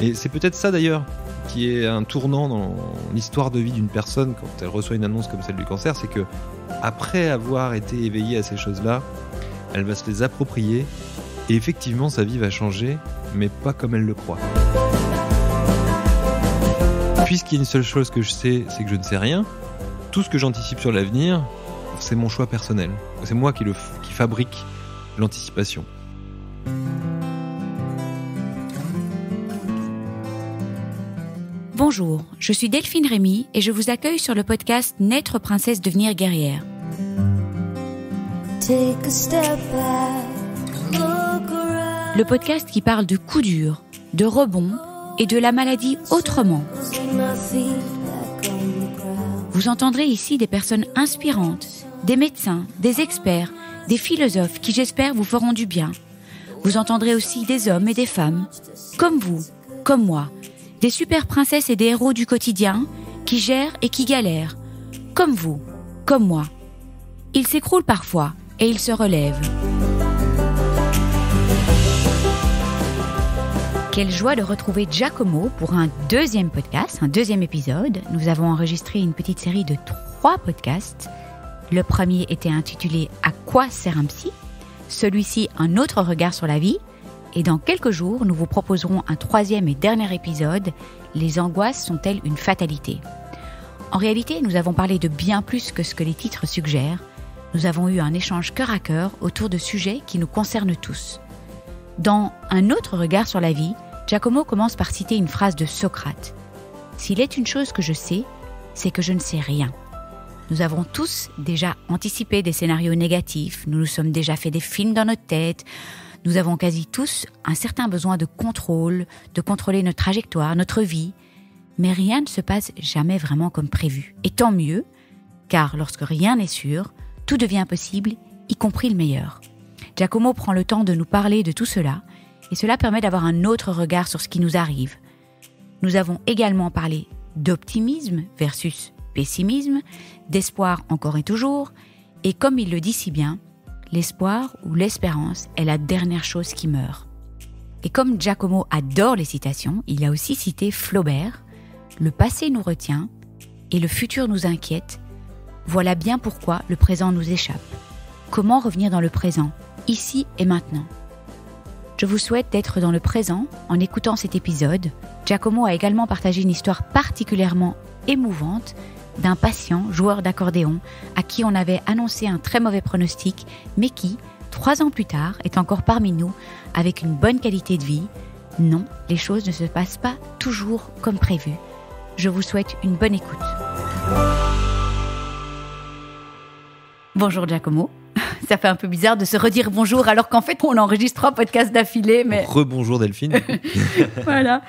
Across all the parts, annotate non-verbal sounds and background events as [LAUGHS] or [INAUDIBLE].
Et c'est peut-être ça d'ailleurs qui est un tournant dans l'histoire de vie d'une personne quand elle reçoit une annonce comme celle du cancer, c'est que après avoir été éveillée à ces choses-là, elle va se les approprier et effectivement sa vie va changer, mais pas comme elle le croit. Puisqu'il y a une seule chose que je sais, c'est que je ne sais rien, tout ce que j'anticipe sur l'avenir, c'est mon choix personnel. C'est moi qui, qui fabrique l'anticipation. Bonjour, je suis Delphine Rémy et je vous accueille sur le podcast Naître princesse, devenir guerrière. le podcast qui parle de coups durs, de rebonds et de la maladie autrement. Vous entendrez ici des personnes inspirantes, des médecins, des experts, des philosophes qui j'espère vous feront du bien. Vous entendrez aussi des hommes et des femmes, comme vous, comme moi, des super princesses et des héros du quotidien qui gèrent et qui galèrent, comme vous, comme moi. Ils s'écroulent parfois et ils se relèvent. Quelle joie de retrouver Giacomo pour un deuxième podcast, un deuxième épisode. Nous avons enregistré une petite série de trois podcasts. Le premier était intitulé À quoi sert un psy Celui-ci, un autre regard sur la vie. Et dans quelques jours, nous vous proposerons un troisième et dernier épisode, Les angoisses sont-elles une fatalité En réalité, nous avons parlé de bien plus que ce que les titres suggèrent. Nous avons eu un échange cœur à cœur autour de sujets qui nous concernent tous. Dans Un autre regard sur la vie, Giacomo commence par citer une phrase de Socrate. S'il est une chose que je sais, c'est que je ne sais rien. Nous avons tous déjà anticipé des scénarios négatifs, nous nous sommes déjà fait des films dans notre tête, nous avons quasi tous un certain besoin de contrôle, de contrôler notre trajectoire, notre vie, mais rien ne se passe jamais vraiment comme prévu. Et tant mieux, car lorsque rien n'est sûr, tout devient possible, y compris le meilleur. Giacomo prend le temps de nous parler de tout cela, et cela permet d'avoir un autre regard sur ce qui nous arrive. Nous avons également parlé d'optimisme versus pessimisme, d'espoir encore et toujours, et comme il le dit si bien, l'espoir ou l'espérance est la dernière chose qui meurt. Et comme Giacomo adore les citations, il a aussi cité Flaubert Le passé nous retient et le futur nous inquiète. Voilà bien pourquoi le présent nous échappe. Comment revenir dans le présent, ici et maintenant Je vous souhaite d'être dans le présent en écoutant cet épisode. Giacomo a également partagé une histoire particulièrement émouvante d'un patient joueur d'accordéon à qui on avait annoncé un très mauvais pronostic, mais qui, trois ans plus tard, est encore parmi nous avec une bonne qualité de vie. Non, les choses ne se passent pas toujours comme prévu. Je vous souhaite une bonne écoute. Bonjour Giacomo. [LAUGHS] Ça fait un peu bizarre de se redire bonjour alors qu'en fait on enregistre trois podcasts d'affilée. Mais... Rebonjour Delphine. [LAUGHS] voilà.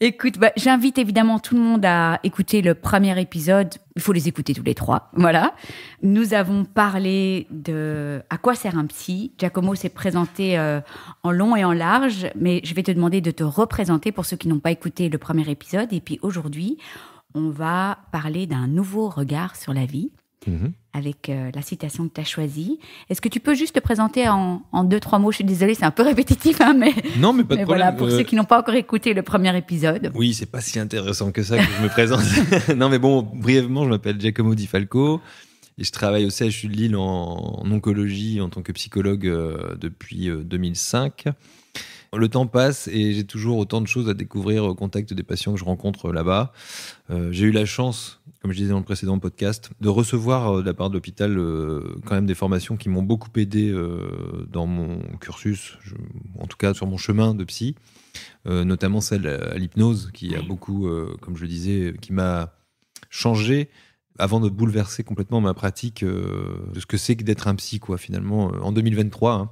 Écoute, bah, j'invite évidemment tout le monde à écouter le premier épisode. Il faut les écouter tous les trois. Voilà. Nous avons parlé de à quoi sert un psy. Giacomo s'est présenté euh, en long et en large, mais je vais te demander de te représenter pour ceux qui n'ont pas écouté le premier épisode. Et puis aujourd'hui, on va parler d'un nouveau regard sur la vie. Mhm. avec euh, la citation que tu as choisie. Est-ce que tu peux juste te présenter en, deux, trois mots Je suis désolée, c'est un peu [LAUGHS] répétitif, hein, mais, non, mais, pas pour euh, ceux qui n'ont pas encore écouté le premier épisode. Oui, c'est pas si intéressant que ça que je me présente. [LAUGHS] non, mais bon, brièvement, je m'appelle Giacomo Di Falco et je travaille au CHU de Lille en, oncologie en tant que psychologue euh, depuis 2005 le temps passe et j'ai toujours autant de choses à découvrir au contact des patients que je rencontre euh, là-bas. Euh, j'ai eu la chance, comme je disais dans le précédent podcast, de recevoir euh, de la part de l'hôpital quand même des formations qui m'ont beaucoup aidé dans mon cursus, en tout cas sur mon chemin de psy, notamment celle à, l'hypnose qui a beaucoup, comme je le disais, qui m'a changé avant de bouleverser complètement ma pratique euh, de ce que c'est que d'être un psy, quoi, finalement, euh, en 2023. Hein.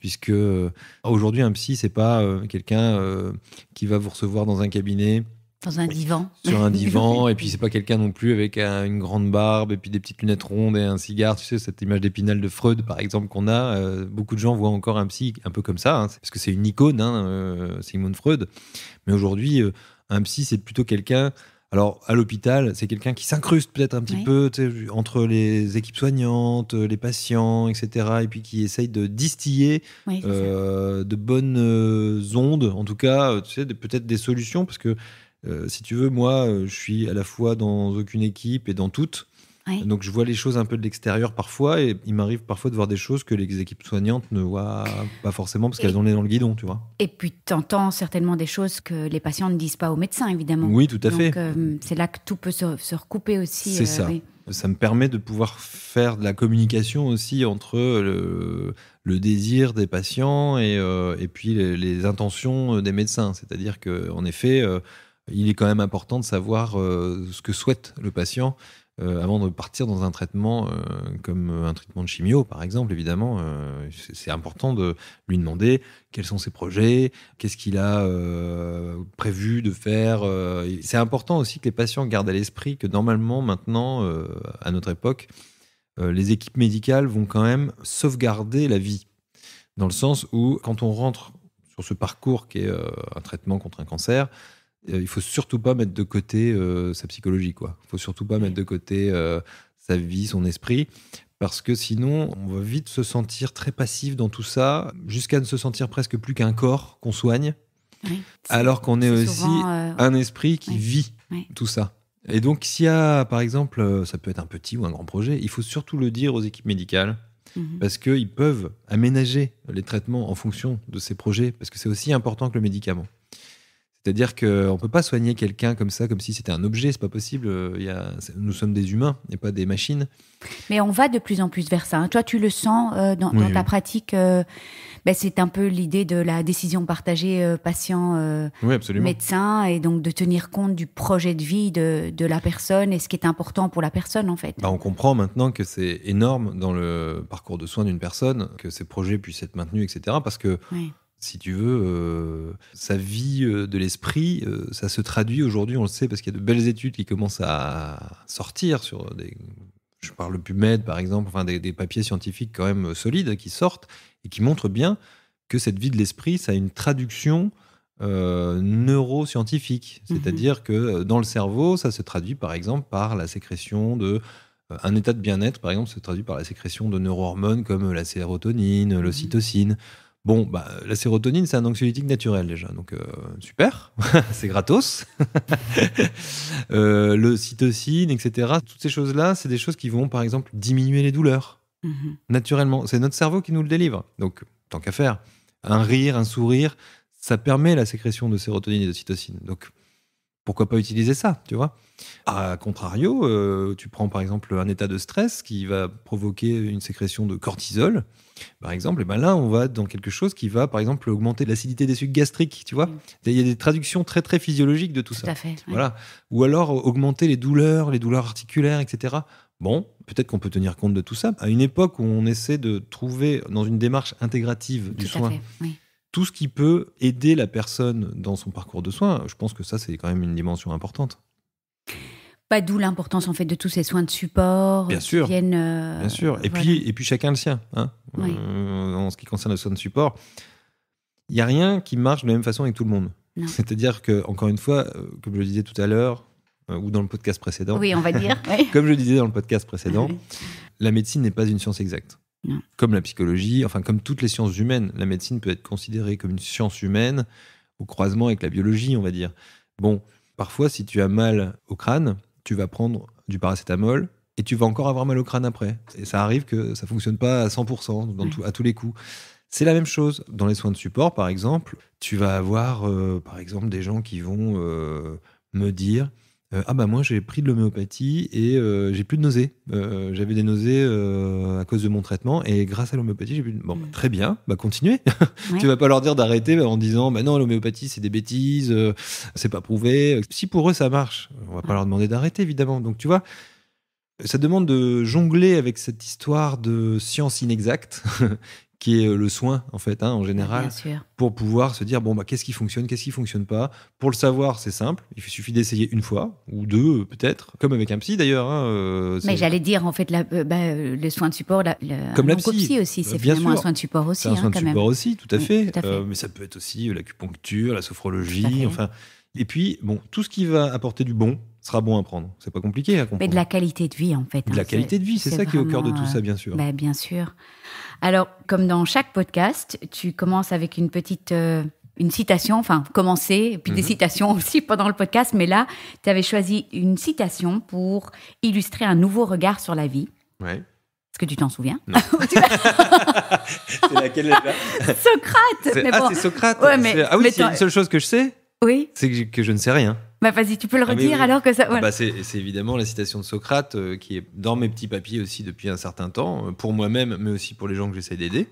Puisque euh, aujourd'hui, un psy, c'est pas quelqu'un qui va vous recevoir dans un cabinet. Dans un divan. Sur un [LAUGHS] divan, et puis c'est pas quelqu'un non plus avec une grande barbe, et puis des petites lunettes rondes et un cigare. Tu sais, cette image d'épinal de Freud, par exemple, qu'on a, beaucoup de gens voient encore un psy un peu comme ça, hein. parce que c'est une icône, hein, Sigmund Freud. Mais aujourd'hui, un psy, c'est plutôt quelqu'un alors, à l'hôpital, c'est quelqu'un qui s'incruste peut-être un petit peu entre les équipes soignantes, les patients, etc. Et puis qui essaye de distiller euh, de bonnes euh, ondes, en tout cas, euh, tu peut-être des solutions. Parce que, si tu veux, moi, je suis à la fois dans aucune équipe et dans toutes. Donc je vois les choses un peu de l'extérieur parfois et il m'arrive parfois de voir des choses que les équipes soignantes ne voient pas forcément parce qu'elles ont les dans le guidon, tu vois. Et puis tu entends certainement des choses que les patients ne disent pas aux médecins, évidemment. Oui, tout à fait. Euh, c'est là que tout peut se, recouper aussi. C'est euh, ça. Ça me permet de pouvoir faire de la communication aussi entre le, désir des patients euh, et, puis les, les, intentions des médecins. C'est-à-dire qu'en effet, il est quand même important de savoir ce que souhaite le patient euh, avant de partir dans un traitement euh, comme euh, un traitement de chimio, par exemple, évidemment, c'est important de lui demander quels sont ses projets, qu'est-ce qu'il a prévu de faire. C'est important aussi que les patients gardent à l'esprit que normalement, maintenant, à notre époque, les équipes médicales vont quand même sauvegarder la vie. Dans le sens où, quand on rentre sur ce parcours qui est un traitement contre un cancer, euh, il faut surtout pas mettre de côté euh, sa psychologie, quoi. Il faut surtout pas mm. mettre de côté euh, sa vie, son esprit, parce que sinon, on va vite se sentir très passif dans tout ça, jusqu'à ne se sentir presque plus qu'un corps qu'on soigne, alors qu'on est, aussi un esprit qui vit tout ça. Et donc, s'il y a, par exemple, ça peut être un petit ou un grand projet, il faut surtout le dire aux équipes médicales, mhm. parce qu'ils peuvent aménager les traitements en fonction de ces projets, parce que c'est aussi important que le médicament. C'est-à-dire qu'on ne peut pas soigner quelqu'un comme ça, comme si c'était un objet, c'est pas possible. Euh, il nous sommes des humains et pas des machines. Mais on va de plus en plus vers ça. Hein. Toi, tu le sens euh, dans, ta pratique. Euh, ben, c'est un peu l'idée de la décision partagée patient-médecin et donc de tenir compte du projet de vie de, la personne et ce qui est important pour la personne en fait. Ben, on comprend maintenant que c'est énorme dans le parcours de soins d'une personne que ces projets puissent être maintenus, etc. Parce que si tu veux, euh, sa vie euh, de l'esprit, euh, ça se traduit aujourd'hui, on le sait, parce qu'il y a de belles études qui commencent à sortir sur des. Je parle PubMed, par exemple, enfin des, papiers scientifiques quand même solides qui sortent et qui montrent bien que cette vie de l'esprit, ça a une traduction neuroscientifique. Mhm. C'est-à-dire que dans le cerveau, ça se traduit par exemple par la sécrétion de un état de bien-être, par exemple, se traduit par la sécrétion de neurohormones comme la sérotonine, mhm. l'ocytocine. Bon, bah, la sérotonine, c'est un anxiolytique naturel déjà, donc euh, super, [LAUGHS] c'est gratos. [LAUGHS] Euh, le cytocine, etc. Toutes ces choses-là, c'est des choses qui vont, par exemple, diminuer les douleurs, mhm. naturellement. C'est notre cerveau qui nous le délivre, donc tant qu'à faire. Un rire, un sourire, ça permet la sécrétion de sérotonine et de cytocine. Donc, pourquoi pas utiliser ça, tu vois A contrario, euh, tu prends par exemple un état de stress qui va provoquer une sécrétion de cortisol par exemple, et eh ben là, on va dans quelque chose qui va, par exemple, augmenter l'acidité des sucs gastriques, tu vois. Mm. Il y a des traductions très, très physiologiques de tout, ça. Voilà. Ou alors, euh, augmenter les douleurs, les douleurs articulaires, etc. Bon, peut-être qu'on peut tenir compte de tout ça. À une époque où on essaie de trouver, dans une démarche intégrative du soin, tout ce qui peut aider la personne dans son parcours de soins, je pense que ça, c'est quand même une dimension importante. Bah, d'où l'importance en fait de tous ces soins de support. Bien euh, sûr. Viennent, euh, bien sûr. Et, puis, et puis chacun le sien. Hein euh, en ce qui concerne les soins de support, il n'y a rien qui marche de la même façon avec tout le monde. [LAUGHS] C'est-à-dire que, encore une fois, comme je le disais tout à l'heure, ou dans le podcast précédent. Oui, on va dire. [LAUGHS] comme je disais dans le podcast précédent, la médecine n'est pas une science exacte. Comme la psychologie, enfin comme toutes les sciences humaines, la médecine peut être considérée comme une science humaine au croisement avec la biologie, on va dire. Bon, parfois, si tu as mal au crâne, tu vas prendre du paracétamol et tu vas encore avoir mal au crâne après. Et ça arrive que ça fonctionne pas à 100% mmh. à tous les coups. C'est la même chose dans les soins de support, par exemple. Tu vas avoir, euh, par exemple, des gens qui vont euh, me dire euh, ah bah moi j'ai pris de l'homéopathie et euh, j'ai plus de nausées. Euh, j'avais des nausées à cause de mon traitement et grâce à l'homéopathie j'ai plus. De... Bon mm. très bien, bah continuez. [LAUGHS] tu vas pas leur dire d'arrêter bah, en disant bah non l'homéopathie c'est des bêtises, c'est pas prouvé. Si pour eux ça marche, on va pas mm. leur demander d'arrêter évidemment. Donc tu vois. Ça demande de jongler avec cette histoire de science inexacte [LAUGHS] qui est euh, le soin en fait hein, en général pour pouvoir se dire bon bah qu'est-ce qui fonctionne qu'est-ce qui fonctionne pas pour le savoir c'est simple il suffit d'essayer une fois ou deux euh, peut-être comme avec un psy d'ailleurs hein, euh, mais j'allais dire en fait la, bah, le soin de support la, comme la aussi c'est bah, finalement un soin de support aussi un hein, soin de support aussi tout à fait, mais ça peut être aussi l'acupuncture la sophrologie enfin et puis bon tout ce qui va apporter du bon sera bon à prendre. C'est pas compliqué à comprendre. Mais de la qualité de vie, en fait. De la hein, qualité de vie, c'est ça qui est au cœur de tout ça, bien euh, sûr. Bah, bien sûr. Alors, comme dans chaque podcast, tu commences avec une petite. Euh, une citation, enfin, commencer, puis des mhm. citations [LAUGHS] aussi pendant le podcast, mais là, tu avais choisi une citation pour illustrer un nouveau regard sur la vie. Ouais. Est-ce que tu t'en souviens [LAUGHS] [LAUGHS] C'est laquelle là Socrate Ah, c'est Socrate ouais, mais, Ah oui, c'est une seule chose que je sais Oui. C'est que, je ne sais rien. Bah vas-y, tu peux le ah, redire alors que ça. Ah, bah c'est évidemment la citation de Socrate euh, qui est dans mes petits papiers aussi depuis un certain temps, euh, pour moi-même, mais aussi pour les gens que j'essaie d'aider.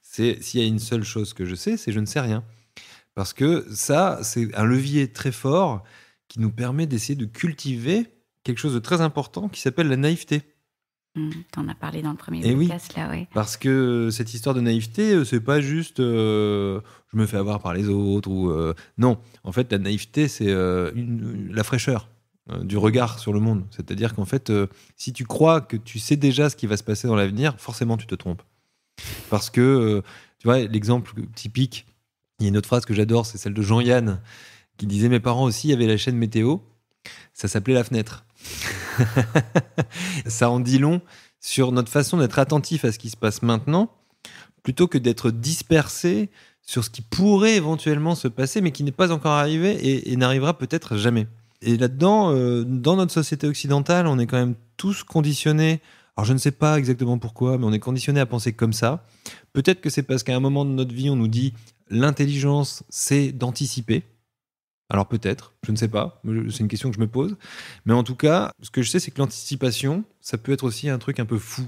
C'est s'il y a une seule chose que je sais, c'est je ne sais rien. Parce que ça, c'est un levier très fort qui nous permet d'essayer de cultiver quelque chose de très important qui s'appelle la naïveté tu mm, T'en as parlé dans le premier eh podcast, là, oui. Parce que euh, cette histoire de naïveté, euh, c'est pas juste euh, je me fais avoir par les autres ou non. En fait, la naïveté, c'est la fraîcheur du regard sur le monde. C'est-à-dire qu'en fait, si tu crois que tu sais déjà ce qui va se passer dans l'avenir, forcément, tu te trompes. Parce que tu vois l'exemple typique. Il y a une autre phrase que j'adore, c'est celle de Jean-Yann qui disait mes parents aussi avaient la chaîne météo. Ça s'appelait la fenêtre. [LAUGHS] ça en dit long sur notre façon d'être attentif à ce qui se passe maintenant, plutôt que d'être dispersé sur ce qui pourrait éventuellement se passer, mais qui n'est pas encore arrivé et, n'arrivera peut-être jamais. Et là-dedans, euh, dans notre société occidentale, on est quand même tous conditionnés. Alors je ne sais pas exactement pourquoi, mais on est conditionnés à penser comme ça. Peut-être que c'est parce qu'à un moment de notre vie, on nous dit l'intelligence, c'est d'anticiper. Alors peut-être, je ne sais pas, c'est une question que je me pose. Mais en tout cas, ce que je sais, c'est que l'anticipation, ça peut être aussi un truc un peu fou.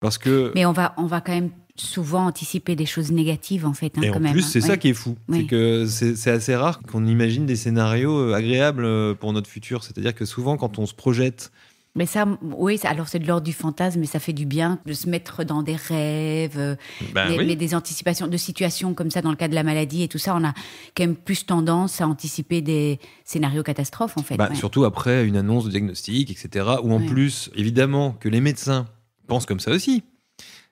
Parce que... Mais on va, on va quand même souvent anticiper des choses négatives, en fait. Hein, et en plus, hein. c'est ça qui est fou. C'est que c'est assez rare qu'on imagine des scénarios euh, agréables euh, pour notre futur. C'est-à-dire que souvent, quand on se projette mais ça, oui, alors c'est de l'ordre du fantasme, mais ça fait du bien de se mettre dans des rêves, des, euh, ben mais des anticipations de situations comme ça dans le cas de la maladie et tout ça. On a quand même plus tendance à anticiper des scénarios catastrophes, en fait. Bah, surtout après une annonce de diagnostic, etc. Ou en plus, évidemment, que les médecins pensent comme ça aussi.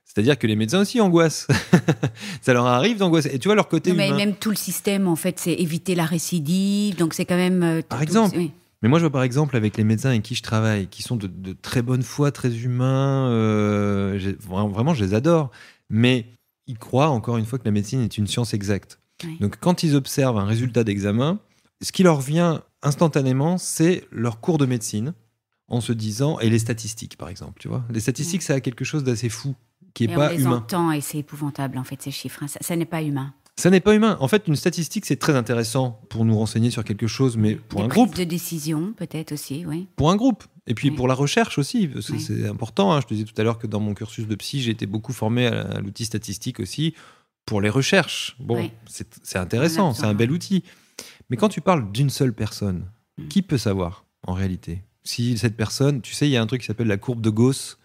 C'est-à-dire que les médecins aussi angoissent. [LAUGHS] ça leur arrive d'angoisser. Et tu vois leur côté mais même tout le système, en fait, c'est éviter la récidive. Donc c'est quand même. Euh, Par exemple. Mais moi, je vois par exemple avec les médecins avec qui je travaille, qui sont de, très bonne foi, très humains, euh, vraiment, je les adore, mais ils croient encore une fois que la médecine est une science exacte. Donc quand ils observent un résultat d'examen, ce qui leur vient instantanément, c'est leur cours de médecine, en se disant, et les statistiques par exemple, tu vois. Les statistiques, ça a quelque chose d'assez fou, qui n'est pas on les Entend et c'est épouvantable en fait ces chiffres, hein. ça n'est pas humain. Ça n'est pas humain. En fait, une statistique, c'est très intéressant pour nous renseigner sur quelque chose, mais pour un groupe. de décision, peut-être aussi, oui. Pour un groupe. Et puis pour la recherche aussi, parce que c'est important. Hein. Je te disais tout à l'heure que dans mon cursus de psy, j'ai été beaucoup formé à l'outil statistique aussi pour les recherches. Bon, c'est intéressant, c'est un bel outil. Mais quand tu parles d'une seule personne, hmm. qui peut savoir en réalité Si cette personne, tu sais, il y a un truc qui s'appelle la courbe de Gauss,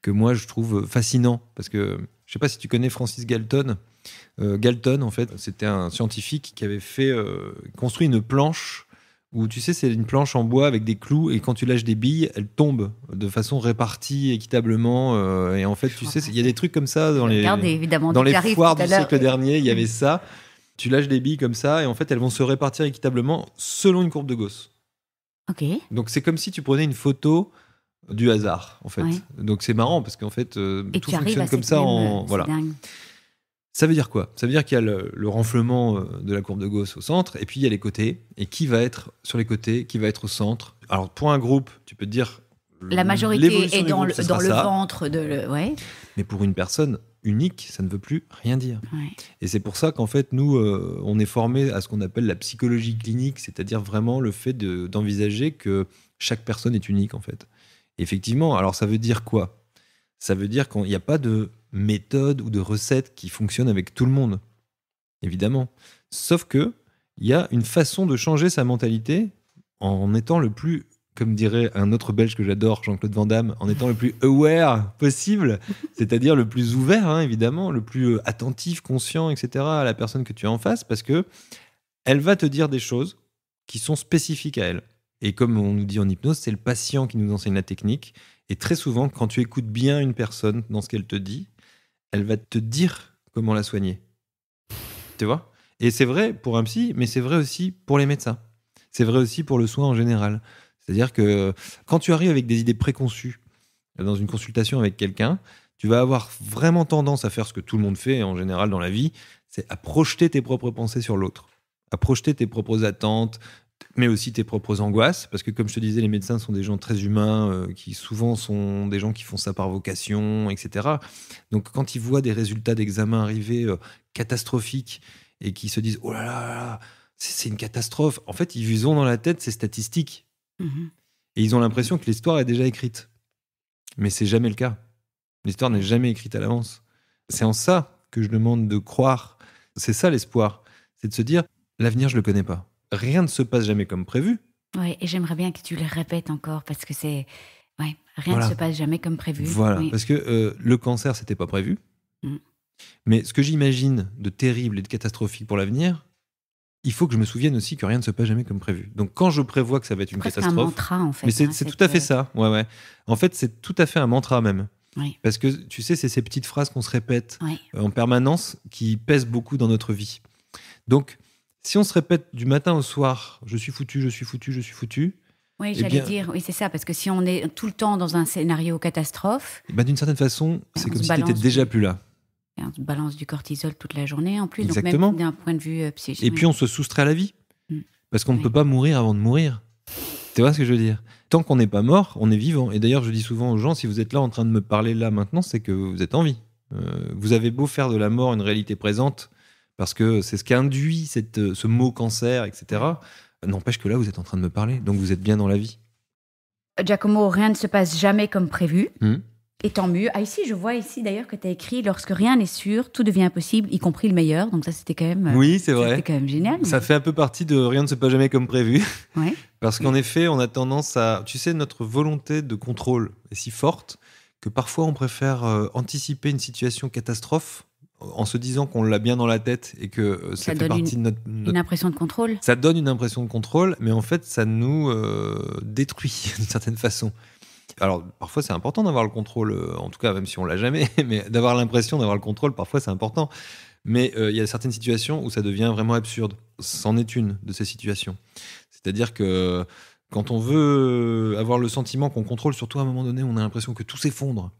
que moi je trouve fascinant, parce que je ne sais pas si tu connais Francis Galton. Euh, Galton, en fait, c'était un scientifique qui avait fait euh, construit une planche où tu sais, c'est une planche en bois avec des clous et quand tu lâches des billes, elles tombent de façon répartie équitablement. Euh, et en fait, tu sais, il y a des trucs comme ça dans les, dans les foires du siècle dernier, il y avait ça. Tu lâches des billes comme ça et en fait, elles vont se répartir équitablement selon une courbe de Gauss. Ok. Donc c'est comme si tu prenais une photo du hasard, en fait. Donc c'est marrant parce qu'en fait, tout fonctionne comme ça en. voilà. Ça veut dire quoi Ça veut dire qu'il y a le, renflement euh, de la courbe de Gauss au centre, et puis il y a les côtés. Et qui va être sur les côtés Qui va être au centre Alors pour un groupe, tu peux te dire. La majorité est dans, le, dans le ventre de. Le... Mais pour une personne unique, ça ne veut plus rien dire. Et c'est pour ça qu'en fait, nous, euh, on est formé à ce qu'on appelle la psychologie clinique, c'est-à-dire vraiment le fait d'envisager que chaque personne est unique en fait. Effectivement, alors ça veut dire quoi Ça veut dire qu'il n'y a pas de méthode ou de recette qui fonctionne avec tout le monde. Évidemment. Sauf que il y a une façon de changer sa mentalité en étant le plus comme dirait un autre belge que j'adore, Jean-Claude Van Damme, en étant le plus aware possible, [LAUGHS] c'est-à-dire le plus ouvert, hein, évidemment, le plus euh, attentif, conscient, etc., à la personne que tu as en face, parce que elle va te dire des choses qui sont spécifiques à elle. Et comme on nous dit en hypnose, c'est le patient qui nous enseigne la technique. Et très souvent, quand tu écoutes bien une personne dans ce qu'elle te dit, elle va te dire comment la soigner. Tu vois Et c'est vrai pour un psy, mais c'est vrai aussi pour les médecins. C'est vrai aussi pour le soin en général. C'est-à-dire que quand tu arrives avec des idées préconçues dans une consultation avec quelqu'un, tu vas avoir vraiment tendance à faire ce que tout le monde fait en général dans la vie, c'est à projeter tes propres pensées sur l'autre, à projeter tes propres attentes, mais aussi tes propres angoisses, parce que comme je te disais, les médecins sont des gens très humains, euh, qui souvent sont des gens qui font ça par vocation, etc. Donc quand ils voient des résultats d'examen arrivés euh, catastrophiques et qui se disent oh là là, là c'est une catastrophe, en fait ils ont dans la tête ces statistiques mhm. et ils ont l'impression que l'histoire est déjà écrite, mais c'est jamais le cas. L'histoire n'est jamais écrite à l'avance. C'est en ça que je demande de croire. C'est ça l'espoir, c'est de se dire l'avenir je ne le connais pas rien ne se passe jamais comme prévu. Oui, et j'aimerais bien que tu le répètes encore parce que c'est. oui, rien ne se passe jamais comme prévu. Voilà, parce que euh, le cancer, c'était pas prévu. Mm. Mais ce que j'imagine de terrible et de catastrophique pour l'avenir, il faut que je me souvienne aussi que rien ne se passe jamais comme prévu. Donc quand je prévois que ça va être une catastrophe, un mantra, en fait, mais c'est, hein, tout à fait euh, ça. Ouais, ouais. En fait, c'est tout à fait un mantra même. Oui. Parce que tu sais, c'est ces petites phrases qu'on se répète euh, en permanence qui pèsent beaucoup dans notre vie. Donc si on se répète du matin au soir, je suis foutu, je suis foutu, je suis foutu. Oui, eh j'allais dire, oui, c'est ça, parce que si on est tout le temps dans un scénario catastrophe. Eh ben, d'une certaine façon, ben, c'est comme si tu étais déjà plus là. Ben, on balance du cortisol toute la journée en plus, donc même d'un point de vue euh, psychologique. Et puis on se soustrait à la vie, mm. parce qu'on ne peut pas mourir avant de mourir. Tu vois ce que je veux dire Tant qu'on n'est pas mort, on est vivant. Et d'ailleurs, je dis souvent aux gens, si vous êtes là en train de me parler là maintenant, c'est que vous êtes en vie. Euh, vous avez beau faire de la mort une réalité présente, parce que c'est ce qui induit euh, ce mot cancer, etc. N'empêche que là, vous êtes en train de me parler, donc vous êtes bien dans la vie. Euh, Giacomo, rien ne se passe jamais comme prévu. Hmm. Et tant mieux. Ah, ici, je vois ici d'ailleurs que tu as écrit Lorsque rien n'est sûr, tout devient impossible, y compris le meilleur. Donc, ça, c'était quand même. Euh, quand même génial. Ça fait un peu partie de Rien ne se passe jamais comme prévu. [LAUGHS] Parce qu'en effet, on a tendance à. Tu sais, notre volonté de contrôle est si forte que parfois, on préfère anticiper une situation catastrophe en se disant qu'on l'a bien dans la tête et que euh, ça, fait partie de notre, Une impression de contrôle Ça donne une impression de contrôle, mais en fait, ça nous euh, détruit [LAUGHS] d'une certaine façon. Alors, parfois, c'est important d'avoir le contrôle, euh, en tout cas, même si on l'a jamais, [LAUGHS] mais d'avoir l'impression d'avoir le contrôle, parfois, c'est important. Mais il y a certaines situations où ça devient vraiment absurde. C'en est une de ces situations. C'est-à-dire que quand on veut avoir le sentiment qu'on contrôle, surtout à un moment donné, on a l'impression que tout s'effondre.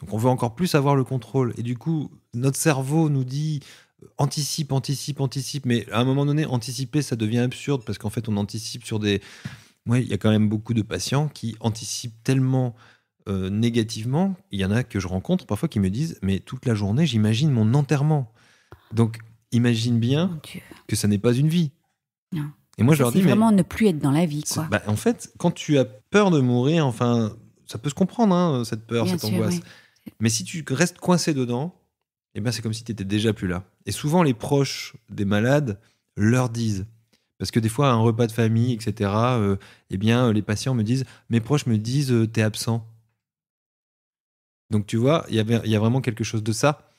Donc on veut encore plus avoir le contrôle. Et du coup, notre cerveau nous dit euh, anticipe, anticipe, anticipe. Mais à un moment donné, anticiper, ça devient absurde parce qu'en fait, on anticipe sur des... Oui, il y a quand même beaucoup de patients qui anticipent tellement euh, négativement. Il y en a que je rencontre parfois qui me disent, mais toute la journée, j'imagine mon enterrement. Donc, imagine bien que ça n'est pas une vie. Et moi, je leur dis... C'est vraiment ne plus être dans la vie. Quoi. Bah, en fait, quand tu as peur de mourir, enfin, ça peut se comprendre, hein, cette peur, cette angoisse. Mais si tu restes coincé dedans, eh ben, c'est comme si tu étais déjà plus là. Et souvent, les proches des malades leur disent. Parce que des fois, à un repas de famille, etc., euh, eh bien, les patients me disent, mes proches me disent, tu euh, t'es absent. Donc, tu vois, il y a vraiment quelque chose de ça.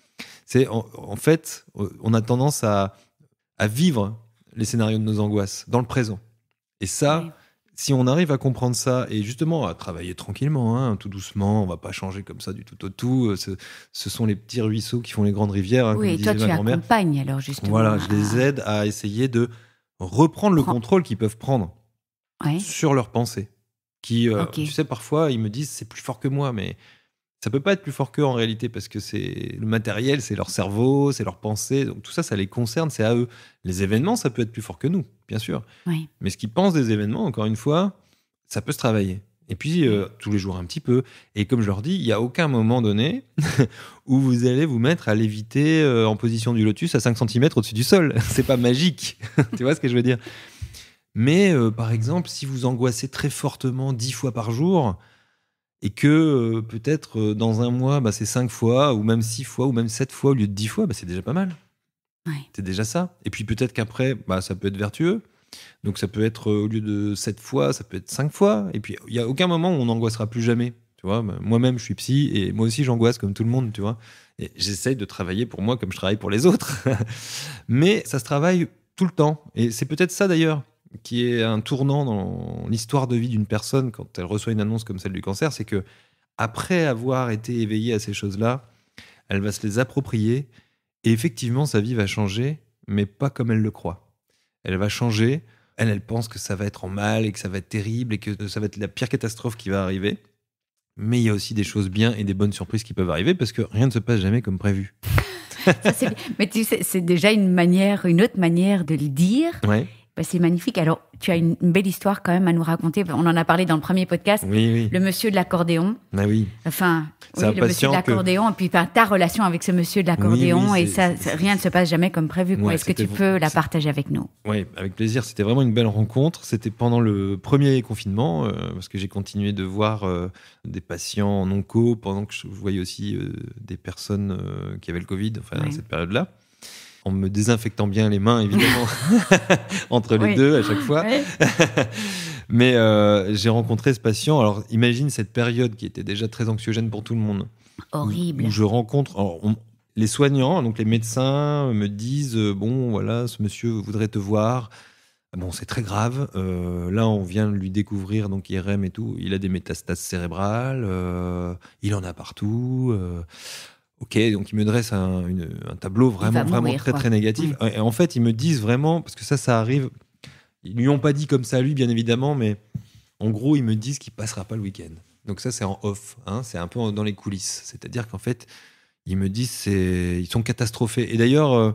C'est en, fait, euh, on a tendance à, vivre les scénarios de nos angoisses dans le présent. Et ça, si on arrive à comprendre ça et justement à travailler tranquillement, hein, tout doucement, on va pas changer comme ça du tout au tout. Euh, ce, sont les petits ruisseaux qui font les grandes rivières. Hein, oui, et toi, tu accompagnes alors justement. Voilà, je les aide à essayer de reprendre le contrôle qu'ils peuvent prendre sur leurs pensées. Qui, euh, tu sais, parfois ils me disent c'est plus fort que moi, mais ça peut pas être plus fort qu'eux en réalité parce que c'est le matériel, c'est leur cerveau, c'est leur pensée, donc tout ça, ça les concerne, c'est à eux. Les événements, ça peut être plus fort que nous, bien sûr. Mais ce qu'ils pensent des événements, encore une fois, ça peut se travailler. Et puis euh, tous les jours un petit peu. Et comme je leur dis, il n'y a aucun moment donné [LAUGHS] où vous allez vous mettre à léviter euh, en position du lotus à 5 cm au-dessus du sol. [LAUGHS] c'est pas magique. [LAUGHS] tu vois ce que je veux dire Mais euh, par exemple, si vous angoissez très fortement 10 fois par jour, et que euh, peut-être euh, dans un mois, bah, c'est cinq fois, ou même six fois, ou même sept fois au lieu de dix fois, bah, c'est déjà pas mal. C'est déjà ça. Et puis peut-être qu'après, bah, ça peut être vertueux. Donc ça peut être euh, au lieu de sept fois, ça peut être cinq fois. Et puis il n'y a aucun moment où on n'angoissera plus jamais. Tu vois, bah, moi-même, je suis psy et moi aussi, j'angoisse comme tout le monde, tu vois. Et j'essaye de travailler pour moi comme je travaille pour les autres. [LAUGHS] Mais ça se travaille tout le temps. Et c'est peut-être ça d'ailleurs qui est un tournant dans l'histoire de vie d'une personne quand elle reçoit une annonce comme celle du cancer, c'est que après avoir été éveillée à ces choses-là, elle va se les approprier et effectivement sa vie va changer, mais pas comme elle le croit. Elle va changer, elle, elle pense que ça va être en mal et que ça va être terrible et que ça va être la pire catastrophe qui va arriver. Mais il y a aussi des choses bien et des bonnes surprises qui peuvent arriver parce que rien ne se passe jamais comme prévu. mais tu sais, c'est déjà une manière, une autre manière de le dire. Ouais. Bah, c'est magnifique. Alors, tu as une belle histoire quand même à nous raconter. On en a parlé dans le premier podcast. Le monsieur de l'accordéon. Ah oui. Enfin, le monsieur de l'accordéon. Et puis, ta relation avec ce monsieur de l'accordéon. et ça, rien ne se passe jamais comme prévu. Est-ce que tu peux la partager avec nous Oui, avec plaisir. C'était vraiment une belle rencontre. C'était pendant le premier confinement, euh, parce que j'ai continué de voir euh, des patients en onco pendant que je voyais aussi euh, des personnes qui avaient le Covid, enfin, à cette période-là en me désinfectant bien les mains, évidemment, [LAUGHS] entre les deux à chaque fois. [LAUGHS] Mais euh, j'ai rencontré ce patient. Alors, imagine cette période qui était déjà très anxiogène pour tout le monde. Horrible. Où, je rencontre. les soignants, donc les médecins, me disent euh, Bon, voilà, ce monsieur voudrait te voir. Bon, c'est très grave. Euh, là, on vient de lui découvrir, donc IRM et tout. Il a des métastases cérébrales. il en a partout. Ok, donc ils me dresse un, tableau vraiment, vraiment très, très négatif. Mm. Et en fait, ils me disent vraiment, parce que ça, ça arrive. Ils lui ont pas dit comme ça à lui, bien évidemment, mais en gros, ils me disent qu'il passera pas le week-end. Donc ça, c'est en off. Hein, c'est un peu dans les coulisses. C'est-à-dire qu'en fait, ils me disent, ils sont catastrophés. Et d'ailleurs. Euh,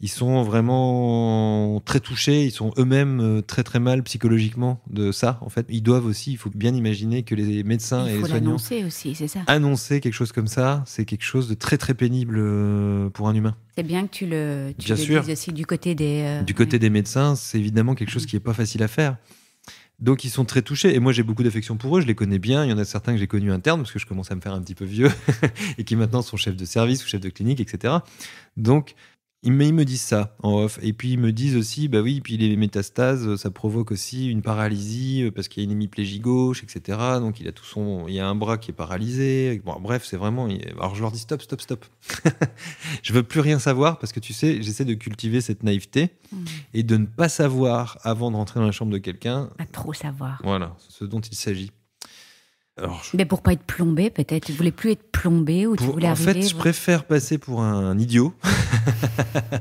ils sont vraiment très touchés, ils sont eux-mêmes euh, très très mal psychologiquement de ça. En fait, ils doivent aussi, il faut bien imaginer que les médecins et les soignants annoncer aussi, c'est ça. Annoncer quelque chose comme ça, c'est quelque chose de très très pénible euh, pour un humain. C'est bien que tu le, tu le dises aussi du côté des euh, du côté des médecins, c'est évidemment quelque chose qui est pas facile à faire. Donc ils sont très touchés. Et moi j'ai beaucoup d'affection pour eux, je les connais bien. Il y en a certains que j'ai connus internes parce que je commence à me faire un petit peu vieux [LAUGHS] et qui maintenant sont chefs de service ou chefs de clinique, etc. Donc mais ils me disent ça en off. Et puis ils me disent aussi, bah oui, puis les métastases, ça provoque aussi une paralysie euh, parce qu'il y a une hémiplégie gauche, etc. Donc il a tout son, il y a un bras qui est paralysé. Bon, bref, c'est vraiment. Alors je leur dis stop, stop, stop. [LAUGHS] je veux plus rien savoir parce que tu sais, j'essaie de cultiver cette naïveté mmh. et de ne pas savoir avant de rentrer dans la chambre de quelqu'un. Pas trop savoir. Voilà, ce dont il s'agit. Mais pour pas être plombé, peut-être. Tu voulais plus être plombé ou tu En fait, je préfère passer pour un idiot [LAUGHS]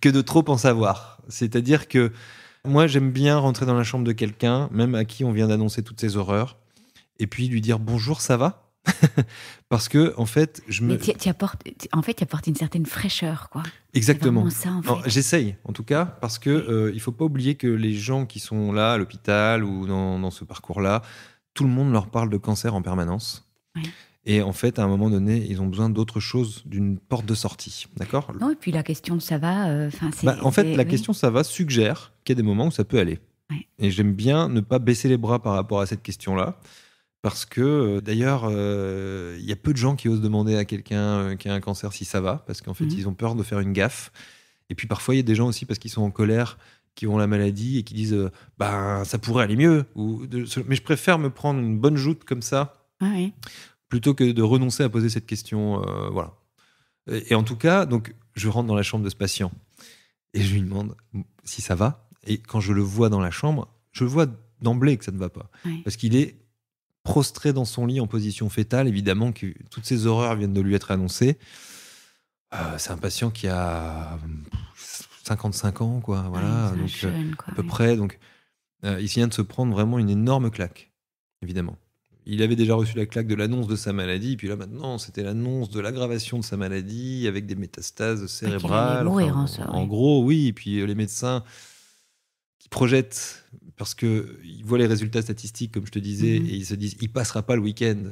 que de trop en savoir. C'est-à-dire que moi, j'aime bien rentrer dans la chambre de quelqu'un, même à qui on vient d'annoncer toutes ces horreurs, et puis lui dire bonjour, ça va [LAUGHS] parce que en fait, je me. Mais tu apportes, en fait, tu apportes une certaine fraîcheur, quoi. Exactement. J'essaye, en tout cas, parce que ne euh, il faut pas oublier que les gens qui sont là à l'hôpital ou dans ce parcours-là, tout le monde leur parle de cancer en permanence. Et en fait, à un moment donné, ils ont besoin d'autre chose, d'une porte de sortie. D'accord Non, et puis la question ça va. Euh, bah, en fait, la question ça va suggère qu'il y a des moments où ça peut aller. Et j'aime bien ne pas baisser les bras par rapport à cette question-là. Parce que euh, d'ailleurs, euh, il y a peu de gens qui osent demander à quelqu'un qui a un cancer si ça va, parce qu'en fait, mmh. ils ont peur de faire une gaffe. Et puis parfois, il y a des gens aussi, parce qu'ils sont en colère, qui ont la maladie et qui disent ben ça pourrait aller mieux. Ou mais je préfère me prendre une bonne joute comme ça ah plutôt que de renoncer à poser cette question. Euh, voilà. Et, en tout cas, donc je rentre dans la chambre de ce patient et je lui demande si ça va. Et quand je le vois dans la chambre, je vois d'emblée que ça ne va pas parce qu'il est prostré dans son lit en position fétale. Évidemment que toutes ces horreurs viennent de lui être annoncées. Euh, c'est un patient qui a 55 ans, quoi. Ah voilà, donc, euh, à peu près. Donc, euh, il vient de se prendre vraiment une énorme claque, évidemment. Il avait déjà reçu la claque de l'annonce de sa maladie, et puis là maintenant, c'était l'annonce de l'aggravation de sa maladie avec des métastases ah, cérébrales. Hein, en, gros, oui. Et puis euh, les médecins qui projettent, parce qu'ils voient les résultats statistiques, comme je te disais, mm-hmm. et ils se disent, il passera pas le week-end.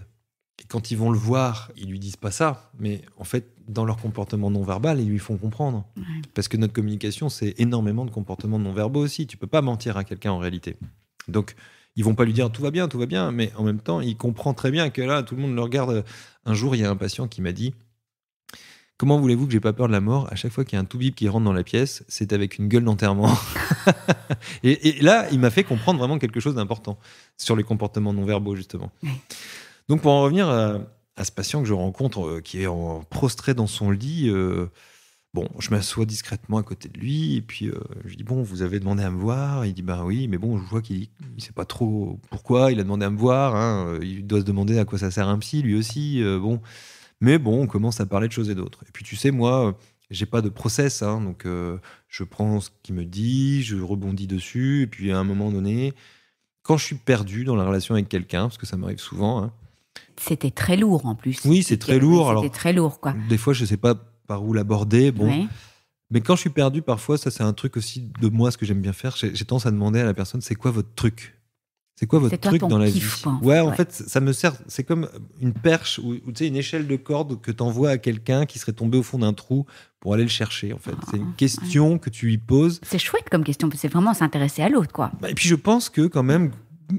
Et quand ils vont le voir, ils lui disent pas ça, mais en fait, dans leur comportement non verbal, ils lui font comprendre. Parce que notre communication, c'est énormément de comportements non verbaux aussi. Tu peux pas mentir à quelqu'un en réalité. Donc, ils vont pas lui dire tout va bien, tout va bien, mais en même temps, il comprend très bien que là, tout le monde le regarde. Un jour, il y a un patient qui m'a dit Comment voulez-vous que j'ai pas peur de la mort À chaque fois qu'il y a un toubib qui rentre dans la pièce, c'est avec une gueule d'enterrement. [LAUGHS] et, et, là, il m'a fait comprendre vraiment quelque chose d'important sur les comportements non verbaux, justement. Donc, pour en revenir. à à ce patient que je rencontre euh, qui est en, prostré dans son lit. Euh, bon, je m'assois discrètement à côté de lui et puis euh, je dis bon, vous avez demandé à me voir. Il dit ben oui, mais bon, je vois qu'il ne sait pas trop pourquoi il a demandé à me voir. Hein. Il doit se demander à quoi ça sert un psy, lui aussi. bon, mais bon, on commence à parler de choses et d'autres. Et puis tu sais, moi, j'ai pas de process, hein, donc je prends ce qu'il me dit, je rebondis dessus. Et puis à un moment donné, quand je suis perdu dans la relation avec quelqu'un, parce que ça m'arrive souvent, hein, c'était très lourd en plus. Oui, c'est très lourd. Alors, très lourd, quoi. Des fois, je ne sais pas par où l'aborder. Bon. Mais quand je suis perdu, parfois, ça, c'est un truc aussi de moi, ce que j'aime bien faire. J'ai tendance à demander à la personne c'est quoi votre truc c'est quoi votre truc dans la vie ouais, en fait, ça me sert. C'est comme une perche ou tu une échelle de corde que tu envoies à quelqu'un qui serait tombé au fond d'un trou pour aller le chercher. En fait, c'est une ah, question que tu lui poses. C'est chouette comme question. que C'est vraiment s'intéresser à l'autre, quoi. Bah, et puis je pense que quand même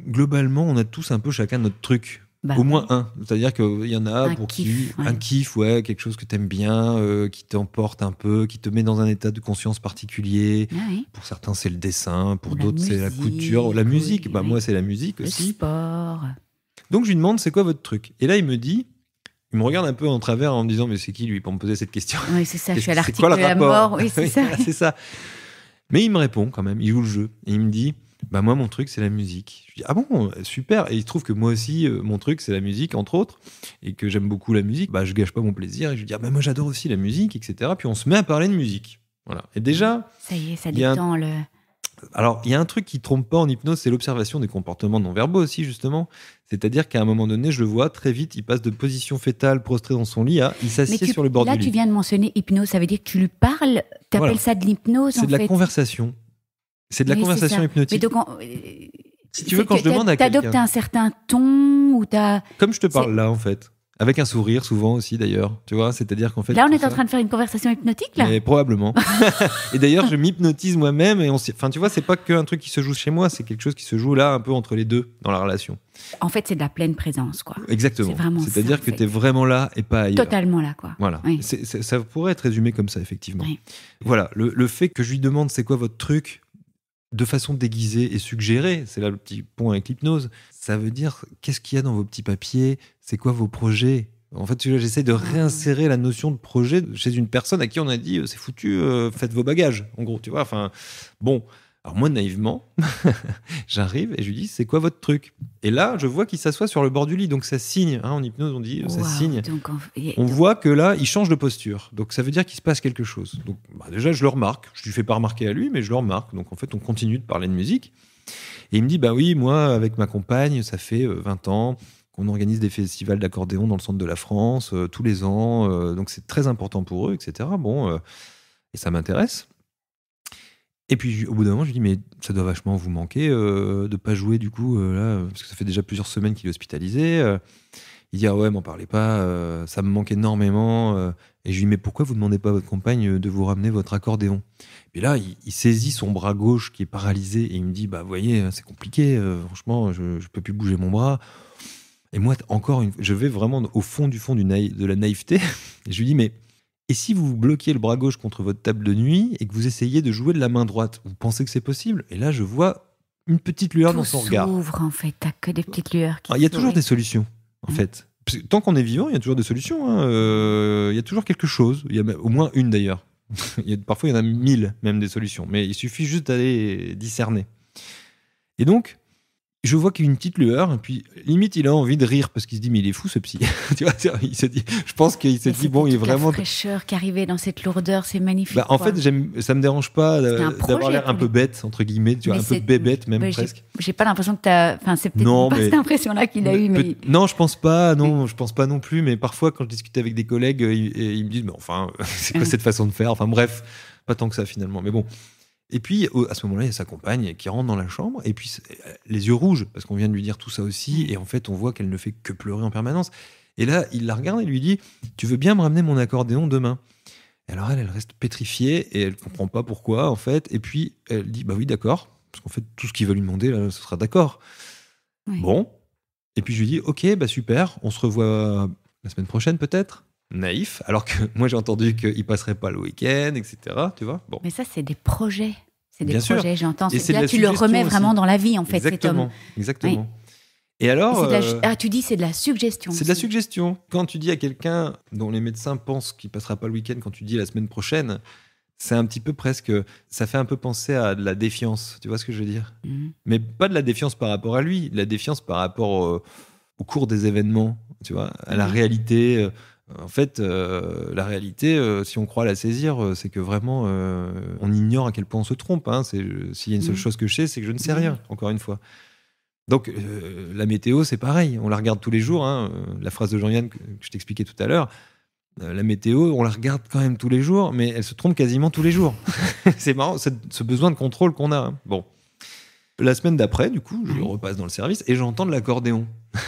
globalement, on a tous un peu chacun notre truc. Bah Au moins un. C'est-à-dire qu'il y en a pour qui. Un kiff, ouais, quelque chose que t'aimes bien, euh, qui t'emporte un peu, qui te met dans un état de conscience particulier. Ah pour certains, c'est le dessin, pour d'autres, c'est la couture, la musique. bah, Moi, c'est la musique aussi. Le sport. Donc, je lui demande, c'est quoi votre truc Et là, il me dit, il me regarde un peu en travers en me disant, mais c'est qui lui pour me poser cette question Oui, c'est ça, je suis à l'article de la mort. Oui, [LAUGHS] c'est ça. Mais il me répond quand même, il joue le jeu. il me dit, bah moi mon truc c'est la musique. Je dis ah bon super et il se trouve que moi aussi euh, mon truc c'est la musique entre autres et que j'aime beaucoup la musique. Bah je gâche pas mon plaisir et je lui dis ah, bah moi j'adore aussi la musique etc. Puis on se met à parler de musique. Voilà et déjà ça y est ça détend le. Alors il y a un truc qui trompe pas en hypnose c'est l'observation des comportements non verbaux aussi justement. C'est-à-dire qu'à un moment donné je le vois très vite il passe de position fétale prostré dans son lit à il s'assied sur le bord là, du lit. Là tu viens de mentionner hypnose ça veut dire que tu lui parles tu appelles ça de l'hypnose C'est de la conversation c'est de la conversation hypnotique. Mais donc, euh, Si tu veux, quand je demande à quelqu'un. T'adoptes un certain ton ou t'as. Comme je te parle là, en fait. Avec un sourire, souvent aussi d'ailleurs. Tu vois, c'est-à-dire qu'en fait. Là, on est en train de faire une conversation hypnotique, là Probablement. [LAUGHS] et d'ailleurs, je m'hypnotise moi-même. Et on Enfin, tu vois, c'est pas qu'un truc qui se joue chez moi, c'est quelque chose qui se joue là, un peu entre les deux, dans la relation. En fait, c'est de la pleine présence, quoi. Exactement. C'est-à-dire que tu es vraiment là et pas ailleurs. Totalement là, quoi. Voilà. ça pourrait être résumé comme ça, effectivement. Voilà. le fait que je lui demande c'est quoi votre truc, de façon déguisée et suggérée, c'est là le petit point avec l'hypnose, ça veut dire qu'est-ce qu'il y a dans vos petits papiers, c'est quoi vos projets. En fait, j'essaie de réinsérer la notion de projet chez une personne à qui on a dit euh, c'est foutu, euh, faites vos bagages, en gros, tu vois. Enfin, bon, alors moi, naïvement, [LAUGHS] j'arrive et je lui dis, c'est quoi votre truc Et là, je vois qu'il s'assoit sur le bord du lit, donc ça signe. Hein, en hypnose, on dit, ça signe. on, voit que là, il change de posture. Donc ça veut dire qu'il se passe quelque chose. Donc bah, déjà, je le remarque. Je lui fais pas remarquer à lui, mais je le remarque. Donc en fait, on continue de parler de musique. Et il me dit, bah oui, moi, avec ma compagne, ça fait 20 euh, ans qu'on organise des festivals d'accordéon dans le centre de la France euh, tous les ans. Euh, donc c'est très important pour eux, etc. Bon, et ça m'intéresse. Et puis au bout d'un moment, je lui dis mais ça doit vachement vous manquer euh, de pas jouer du coup euh, là parce que ça fait déjà plusieurs semaines qu'il est hospitalisé. Euh. il dit ah ouais m'en parlez pas, ça me manque énormément. et je lui dis mais pourquoi vous demandez pas à votre compagne de vous ramener votre accordéon Et là il, saisit son bras gauche qui est paralysé et il me dit bah vous voyez c'est compliqué franchement je, peux plus bouger mon bras. Et moi encore une, je vais vraiment au fond du fond du de la naïveté. [LAUGHS] et je lui dis mais et si vous bloquez le bras gauche contre votre table de nuit et que vous essayez de jouer de la main droite, vous pensez que c'est possible Et là, je vois une petite lueur dans son regard. s'ouvre, en fait, t'as que des petites lueurs. Ah, il y a toujours des solutions, en mm. fait. Tant qu'on est vivant, il y a toujours des solutions. Hein. Euh, il y a toujours quelque chose. Il y a au moins une d'ailleurs. [LAUGHS] Parfois, il y en a mille même des solutions. Mais il suffit juste d'aller discerner. Et donc, je vois qu'il y a une petite lueur, et puis limite, il a envie de rire parce qu'il se dit, mais il est fou ce psy. [LAUGHS] tu vois, il se dit, je pense qu'il s'est dit, bon, il est vraiment. La fraîcheur qui arrivait dans cette lourdeur, c'est magnifique. Bah, en fait, ça me dérange pas euh, d'avoir l'air un peu bête, entre guillemets, tu un peu bébête même presque. J'ai pas l'impression que tu as. Enfin, c'est peut-être pas cette impression-là qu'il a eue. Non, je pense pas, non, je pense pas non plus, mais parfois, quand je discute avec des collègues, euh, ils me disent, mais enfin, [LAUGHS] c'est quoi cette façon de faire Enfin, bref, pas tant que ça finalement, mais bon. Et puis, à ce moment-là, il y a sa compagne qui rentre dans la chambre, et puis euh, les yeux rouges, parce qu'on vient de lui dire tout ça aussi, mm. et en fait, on voit qu'elle ne fait que pleurer en permanence. Et là, il la regarde et lui dit Tu veux bien me ramener mon accordéon demain Alors, elle, elle reste pétrifiée, et elle comprend pas pourquoi, en fait. Et puis, elle dit Bah oui, d'accord, parce qu'en fait, tout ce qu'il va lui demander, là, ce sera d'accord. Bon. Et puis, je lui dis Ok, bah super, on se revoit la semaine prochaine, peut-être naïf, alors que [LAUGHS] moi j'ai entendu qu'il passerait pas le week-end, etc. Tu vois bon. Mais ça, c'est des projets. C'est des projets, j'entends. C'est là, tu le remets vraiment dans la vie, en fait, exactement, cet homme. Exactement. Et alors. Euh, ah, tu dis c'est de la suggestion. C'est de la suggestion. Quand tu dis à quelqu'un dont les médecins pensent qu'il passera pas le week-end, quand tu dis la semaine prochaine, c'est un petit peu presque. Ça fait un peu penser à de la défiance. Tu vois ce que je veux dire mhm. Mais pas de la défiance par rapport à lui, la défiance par rapport au, cours des événements, tu vois, à la mhm. réalité. Euh, en fait, euh, la réalité, euh, si on croit la saisir, euh, c'est que vraiment, on ignore à quel point on se trompe. Hein. S'il y a une seule mm. chose que je sais, c'est que je ne sais mm. rien, encore une fois. Donc, la météo, c'est pareil. On la regarde tous les jours. Hein. La phrase de Jean-Yann que, je t'expliquais tout à l'heure, la météo, on la regarde quand même tous les jours, mais elle se trompe quasiment tous les jours. [LAUGHS] c'est marrant, ce besoin de contrôle qu'on a. Hein. Bon. La semaine d'après, du coup, je repasse dans le service et j'entends de l'accordéon [LAUGHS]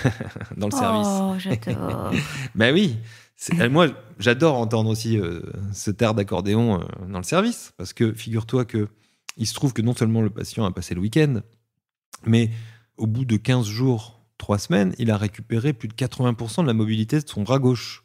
dans le service. Oh, j'adore. [LAUGHS] ben oui. Eh, moi, j'adore entendre aussi euh, ce terre d'accordéon euh, dans le service, parce que figure-toi que il se trouve que non seulement le patient a passé le week-end, mais au bout de 15 jours, 3 semaines, il a récupéré plus de 80% de la mobilité de son bras gauche.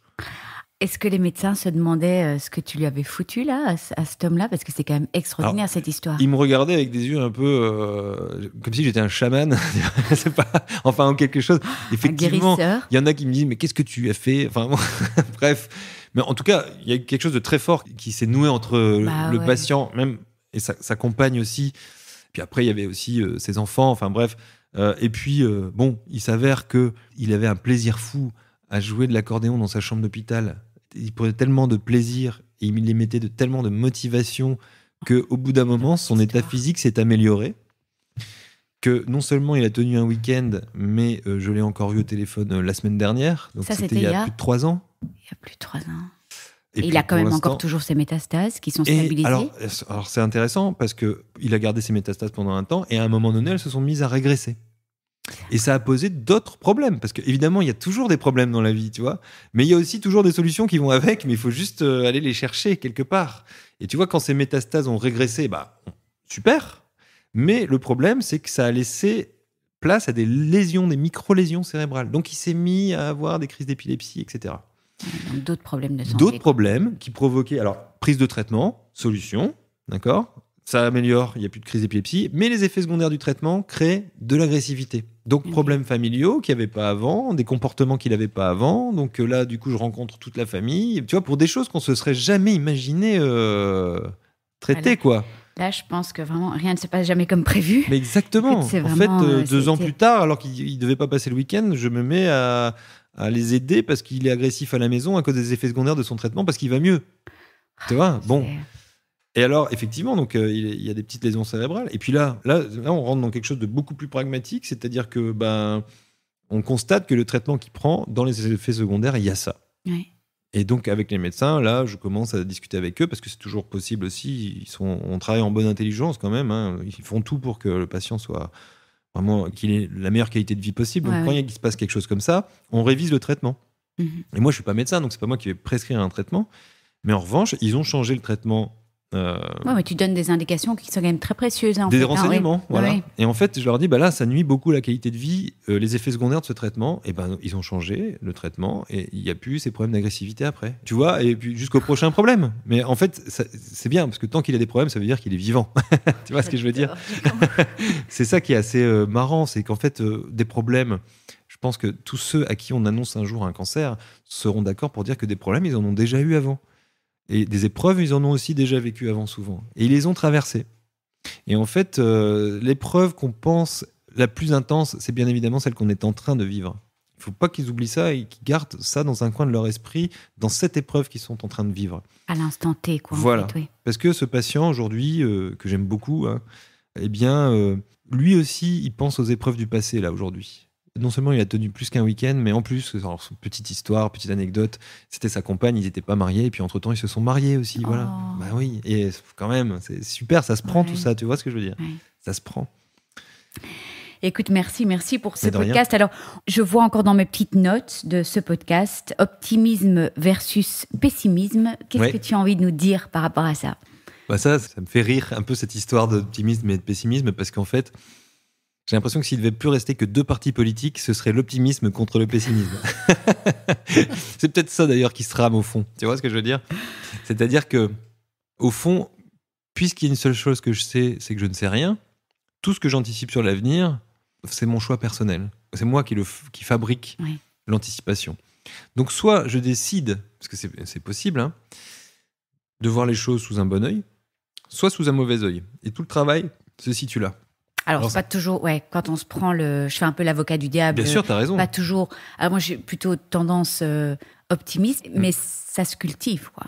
Est-ce que les médecins se demandaient euh, ce que tu lui avais foutu là, à, cet homme-là Parce que c'est quand même extraordinaire cette histoire. Il me regardait avec des yeux un peu euh, comme si j'étais un chaman, [LAUGHS] pas, enfin quelque chose. Ah, Effectivement, il y en a qui me disent mais qu'est-ce que tu as fait Enfin [LAUGHS] bref, mais en tout cas, il y a quelque chose de très fort qui s'est noué entre le bah patient même et sa, compagne aussi. Puis après, il y avait aussi euh, ses enfants. Enfin bref, et puis bon, il s'avère que il avait un plaisir fou à jouer de l'accordéon dans sa chambre d'hôpital il prenait tellement de plaisir, et il les mettait de tellement de motivation que au bout d'un moment, son état physique s'est amélioré. Que non seulement il a tenu un week-end, mais euh, je l'ai encore vu au téléphone euh, la semaine dernière. Donc c'était il y a, plus de trois ans. Il y a plus de trois ans. Et, il a quand même encore toujours ses métastases qui sont stabilisées. Alors, alors c'est intéressant parce qu'il a gardé ses métastases pendant un temps et à un moment donné, elles se sont mises à régresser. Et ça a posé d'autres problèmes. Parce que, évidemment, il y a toujours des problèmes dans la vie, tu vois. Mais il y a aussi toujours des solutions qui vont avec, mais il faut juste euh, aller les chercher quelque part. Et tu vois, quand ces métastases ont régressé, bah, super. Mais le problème, c'est que ça a laissé place à des lésions, des micro-lésions cérébrales. Donc, il s'est mis à avoir des crises d'épilepsie, etc. D'autres problèmes de santé. D'autres problèmes qui provoquaient. Alors, prise de traitement, solution, d'accord ça améliore, il n'y a plus de crise d'épilepsie, mais les effets secondaires du traitement créent de l'agressivité. Donc mhm. problèmes familiaux qu'il n'y avait pas avant, des comportements qu'il n'avait pas avant. Donc euh, là, du coup, je rencontre toute la famille. Tu vois, pour des choses qu'on ne se serait jamais imaginé euh, traiter, quoi. Là, je pense que vraiment rien ne se passe jamais comme prévu. Mais exactement. En fait, euh, deux ans plus tard, alors qu'il ne devait pas passer le week-end, je me mets à, à les aider parce qu'il est agressif à la maison à cause des effets secondaires de son traitement, parce qu'il va mieux. Ah, tu vois, bon. Et alors, effectivement, donc euh, il y a des petites lésions cérébrales. Et puis là, là, on rentre dans quelque chose de beaucoup plus pragmatique, c'est-à-dire que ben, on constate que le traitement qu'il prend, dans les effets secondaires, il y a ça. Et donc, avec les médecins, là, je commence à discuter avec eux parce que c'est toujours possible aussi. Ils sont, on travaille en bonne intelligence quand même. Hein. Ils font tout pour que le patient soit vraiment qu'il ait la meilleure qualité de vie possible. donc, quand il se passe quelque chose comme ça, on révise le traitement. Mmh Et moi, je suis pas médecin, donc c'est pas moi qui vais prescrire un traitement. Mais en revanche, ils ont changé le traitement euh, mais tu donnes des indications qui sont quand même très précieuses. Hein, des hein, renseignements, voilà. Et en fait, je leur dis, bah là, ça nuit beaucoup à la qualité de vie, euh, les effets secondaires de ce traitement. Et ben, ils ont changé le traitement et il n'y a plus ces problèmes d'agressivité après. Tu vois, et puis jusqu'au prochain problème. Mais en fait, c'est bien parce que tant qu'il a des problèmes, ça veut dire qu'il est vivant. [LAUGHS] tu vois ce que je veux dire [LAUGHS] C'est ça qui est assez euh, marrant, c'est qu'en fait, des problèmes. Je pense que tous ceux à qui on annonce un jour un cancer seront d'accord pour dire que des problèmes, ils en ont déjà eu avant. Et des épreuves, ils en ont aussi déjà vécu avant souvent. Et ils les ont traversées. Et en fait, euh, l'épreuve qu'on pense la plus intense, c'est bien évidemment celle qu'on est en train de vivre. Il ne faut pas qu'ils oublient ça et qu'ils gardent ça dans un coin de leur esprit, dans cette épreuve qu'ils sont en train de vivre. À l'instant T, quoi. Voilà. Parce que ce patient aujourd'hui, euh, que j'aime beaucoup, hein, eh bien, euh, lui aussi, il pense aux épreuves du passé, là, aujourd'hui non seulement il a tenu plus qu'un week-end, mais en plus, petite histoire, petite anecdote, c'était sa compagne, ils n'étaient pas mariés, et puis entre-temps, ils se sont mariés aussi, voilà. Oh. Bah oui, et quand même, c'est super, ça se prend tout ça, tu vois ce que je veux dire Ça se prend. Écoute, merci, merci pour ce podcast. Alors, je vois encore dans mes petites notes de ce podcast, optimisme versus pessimisme. Qu'est-ce que tu as envie de nous dire par rapport à ça bah Ça, ça me fait rire un peu cette histoire d'optimisme et de pessimisme, parce qu'en fait, j'ai l'impression que s'il devait plus rester que deux partis politiques, ce serait l'optimisme contre le pessimisme. [LAUGHS] c'est peut-être ça d'ailleurs qui se rame au fond. Tu vois ce que je veux dire C'est-à-dire que, au fond, puisqu'il y a une seule chose que je sais, c'est que je ne sais rien, tout ce que j'anticipe sur l'avenir, c'est mon choix personnel. C'est moi qui, le qui fabrique l'anticipation. Donc soit je décide, parce que c'est possible, hein, de voir les choses sous un bon oeil, soit sous un mauvais oeil. Et tout le travail se situe là. Alors, pas toujours, ouais, quand on se prend le, je fais un peu l'avocat du diable. Bien sûr, t'as raison. Pas toujours. Alors moi, j'ai plutôt tendance euh, optimiste, mm. mais ça se cultive, quoi.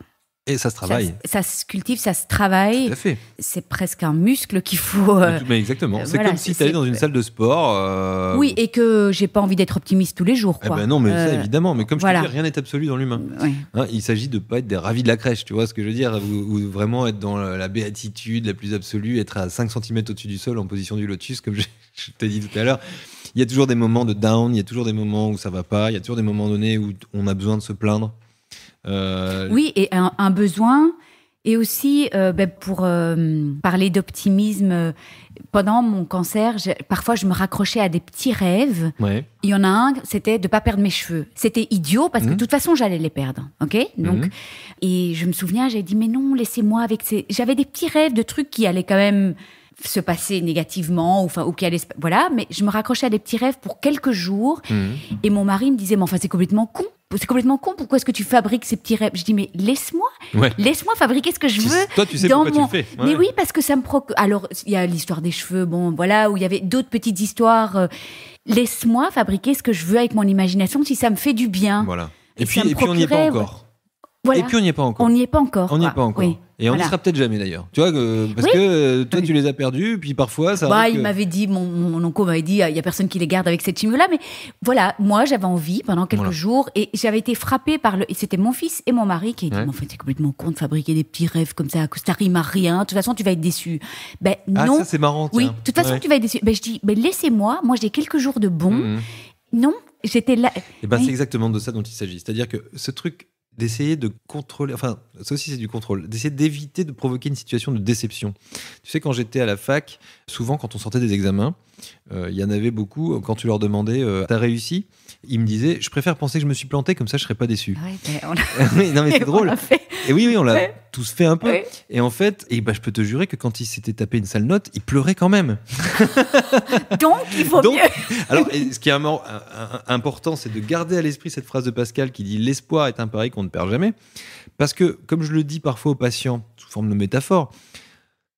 Et ça se travaille. Ça, se cultive, ça se travaille. C'est presque un muscle qu'il faut. mais euh, exactement. Euh, c'est comme si tu allais dans une salle de sport. Euh, oui, et que j'ai pas envie d'être optimiste tous les jours. Eh ben non, mais ça, évidemment. Mais comme je te dis, rien n'est absolu dans l'humain. Hein, il s'agit de pas être des ravis de la crèche, tu vois ce que je veux dire ou, vraiment être dans la béatitude la plus absolue, être à 5 cm au-dessus du sol en position du lotus, comme [LAUGHS] je, t'ai dit tout à l'heure. Il y a toujours des moments de down, il y a toujours des moments où ça va pas, il y a toujours des moments donnés où on a besoin de se plaindre. Euh, oui, et un, besoin. Et aussi, euh, ben, pour euh, parler d'optimisme, pendant mon cancer, parfois je me raccrochais à des petits rêves. Il y en a un, c'était de pas perdre mes cheveux. C'était idiot parce que mmh. de toute façon j'allais les perdre, ok Donc mmh. et je me souviens, j'ai dit mais non, laissez-moi avec ces. J'avais des petits rêves de trucs qui allaient quand même se passer négativement ou, enfin, ou Voilà, mais je me raccrochais à des petits rêves pour quelques jours. Mhm. Et mon mari me disait, mais enfin, c'est complètement con c'est complètement con. Pourquoi est-ce que tu fabriques ces petits rêves Je dis mais laisse-moi, laisse-moi fabriquer ce que je veux. Toi, tu sais dans pourquoi mon... tu fais. Mais oui, parce que ça me procure. Alors il y a l'histoire des cheveux, bon voilà, où il y avait d'autres petites histoires. Euh, laisse-moi fabriquer ce que je veux avec mon imagination si ça me fait du bien. Voilà. Et, puis, et puis on n'y est pas encore. Et puis on n'y est pas encore. On n'y est pas encore. On n'y est pas encore. Et on n'y sera peut-être jamais d'ailleurs. Tu vois, parce que euh, toi, tu les as perdus, puis parfois ça. Bah, il m'avait dit, mon, mon oncle m'avait dit, il n'y a personne qui les garde avec cette chimie là Mais voilà, moi, j'avais envie pendant quelques jours et j'avais été frappée par le. et C'était mon fils et mon mari qui étaient dit, en fait, c'est complètement con de fabriquer des petits rêves comme ça, que ça rime à rien. De toute façon, tu vas être déçu. Ben ah, ça, c'est marrant. Oui, de toute façon, tu vas être déçu. Ben je dis, ben laissez-moi, moi, j'ai quelques jours de bon. Mmh, mmh. Non, j'étais là. Et eh ben, c'est exactement de ça dont il s'agit. C'est-à-dire que ce truc d'essayer de contrôler, enfin, ça aussi, c'est du contrôle. D'essayer d'éviter de provoquer une situation de déception. Tu sais, quand j'étais à la fac, souvent, quand on sortait des examens, euh, il y en avait beaucoup. Euh, quand tu leur demandais, euh, t'as réussi Ils me disaient, je préfère penser que je me suis planté, comme ça, je serais pas déçu. Ah mais [LAUGHS] non, mais [LAUGHS] c'est drôle. Et oui, on l'a tous fait un peu. Et en fait, et eh bah, ben, je peux te jurer que quand ils s'étaient tapé une sale note, ils pleuraient quand même. [LAUGHS] Donc, il faut Donc, alors, ce qui est important, c'est de garder à l'esprit cette phrase de Pascal qui dit L'espoir est un pari qu'on ne perd jamais. Parce que comme je le dis parfois aux patients, sous forme de métaphore,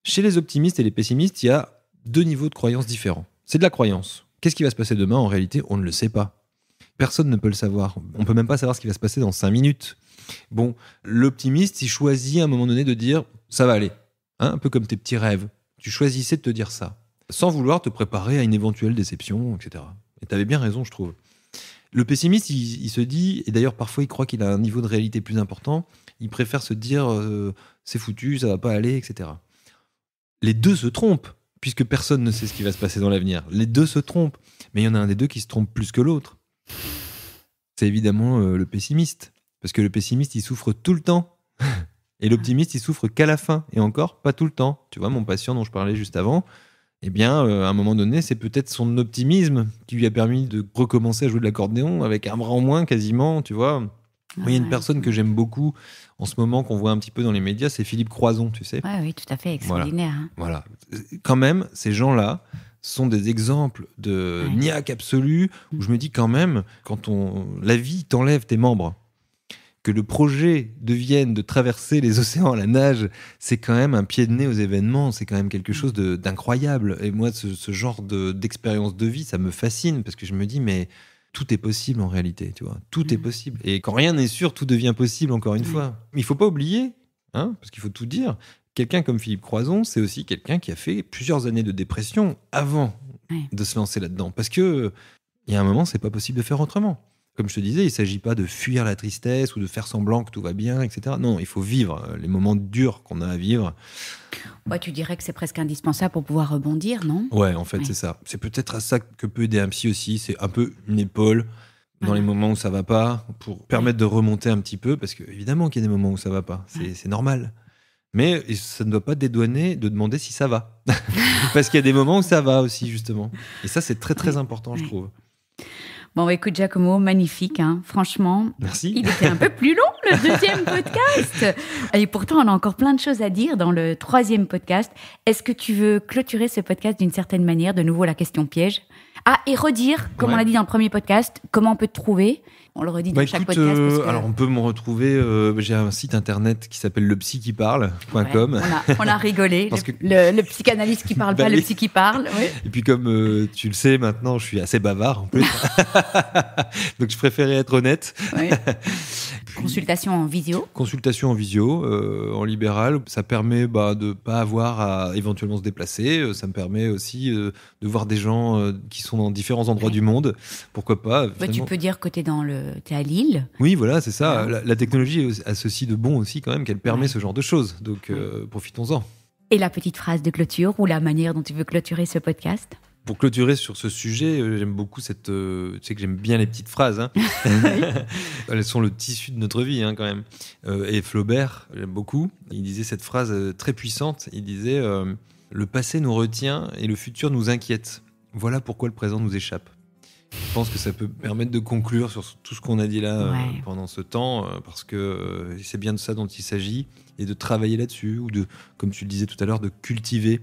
chez les optimistes et les pessimistes, il y a deux niveaux de croyance différents. C'est de la croyance. Qu'est-ce qui va se passer demain En réalité, on ne le sait pas. Personne ne peut le savoir. On peut même pas savoir ce qui va se passer dans cinq minutes. Bon, l'optimiste, il choisit à un moment donné de dire ça va aller. Hein, un peu comme tes petits rêves. Tu choisissais de te dire ça, sans vouloir te préparer à une éventuelle déception, etc. Et tu avais bien raison, je trouve. Le pessimiste, il se dit, et d'ailleurs parfois il croit qu'il a un niveau de réalité plus important, il préfère se dire euh, c'est foutu, ça va pas aller, etc. Les deux se trompent, puisque personne ne sait ce qui va se passer dans l'avenir. Les deux se trompent, mais il y en a un des deux qui se trompe plus que l'autre. C'est évidemment euh, le pessimiste, parce que le pessimiste, il souffre tout le temps. [LAUGHS] Et l'optimiste, il souffre qu'à la fin, et encore pas tout le temps. Tu vois, mon patient dont je parlais juste avant, eh bien, euh, à un moment donné, c'est peut-être son optimisme qui lui a permis de recommencer à jouer de l'accordéon avec un bras en moins quasiment, tu vois. Ah il y a une personne que j'aime beaucoup en ce moment, qu'on voit un petit peu dans les médias, c'est Philippe Croison, tu sais. Ouais, oui, tout à fait, extraordinaire. Hein. Voilà. Quand même, ces gens-là sont des exemples de niaque absolue, où je me dis quand même, quand on, la vie t'enlève tes membres, que le projet devienne de traverser les océans à la nage, c'est quand même un pied de nez aux événements, c'est quand même quelque mm. chose d'incroyable. Et moi, ce, genre d'expérience de vie, ça me fascine, parce que je me dis, mais tout est possible en réalité, tu vois. Tout est mm. possible. Et quand rien n'est sûr, tout devient possible, encore une fois. Mais il faut pas oublier, hein, parce qu'il faut tout dire, quelqu'un comme Philippe Croison, c'est aussi quelqu'un qui a fait plusieurs années de dépression avant de se lancer là-dedans. Parce que il y a un moment, c'est pas possible de faire autrement comme je te disais, il ne s'agit pas de fuir la tristesse ou de faire semblant que tout va bien, etc. Non, il faut vivre euh, les moments durs qu'on a à vivre. tu dirais que c'est presque indispensable pour pouvoir rebondir, non Ouais, en fait, c'est ça. C'est peut-être à ça que peut aider un psy aussi. C'est un peu une épaule dans les moments où ça va pas, pour permettre de remonter un petit peu, parce qu'évidemment évidemment qu'il y a des moments où ça va pas, c'est normal. Mais ça ne doit pas dédouaner de demander si ça va, [LAUGHS] parce qu'il y a des moments où ça va aussi justement. Et ça, c'est très très important, je trouve. Bon, écoute, Giacomo, magnifique, hein, franchement. Merci. Il était un peu plus long, le deuxième [LAUGHS] podcast. Et pourtant, on a encore plein de choses à dire dans le troisième podcast. Est-ce que tu veux clôturer ce podcast d'une certaine manière De nouveau, la question piège. Ah, et redire, comme on l'a dit dans le premier podcast, comment on peut te trouver on le redit dans bah, chaque podcast. Euh, alors, on peut me retrouver. Euh, j'ai un site internet qui s'appelle lepsyquiparle.com. on, a, on, a rigolé. [LAUGHS] le, psychanalyste qui parle pas, le bah psy qui parle. Et puis, comme euh, tu le sais maintenant, je suis assez bavard en plus. [LAUGHS] [LAUGHS] Donc, je préférais être honnête consultation en visio. Consultation en visio, euh, en libéral. Ça permet bah, de ne pas avoir à éventuellement se déplacer. Euh, ça me permet aussi euh, de voir des gens qui sont dans différents endroits du monde. Pourquoi pas bah, Tu peux dire que tu es, le... à Lille. Oui, voilà, c'est ça. La, technologie a ceci de bon aussi, quand même, qu'elle permet ce genre de choses. Donc profitons-en. Et la petite phrase de clôture ou la manière dont tu veux clôturer ce podcast pour clôturer sur ce sujet, euh, j'aime beaucoup cette. Euh, tu sais que j'aime bien les petites phrases. Hein. [LAUGHS] [LAUGHS] Elles sont le tissu de notre vie, hein, quand même. Euh, et Flaubert, j'aime beaucoup. Il disait cette phrase très puissante. Il disait Le passé nous retient et le futur nous inquiète. Voilà pourquoi le présent nous échappe. Je pense que ça peut permettre de conclure sur tout ce qu'on a dit là pendant ce temps, parce que c'est bien de ça dont il s'agit, et de travailler là-dessus, ou de, comme tu le disais tout à l'heure, de cultiver